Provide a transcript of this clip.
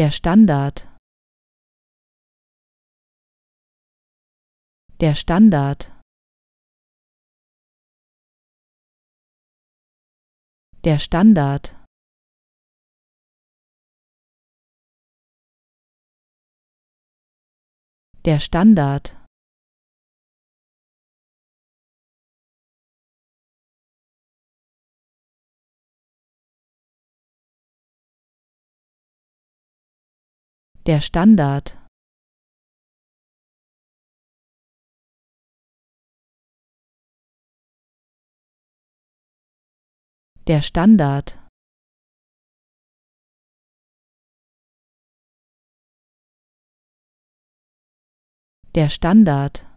Der Standard. Der Standard. Der Standard. Der Standard. Der Standard Der Standard Der Standard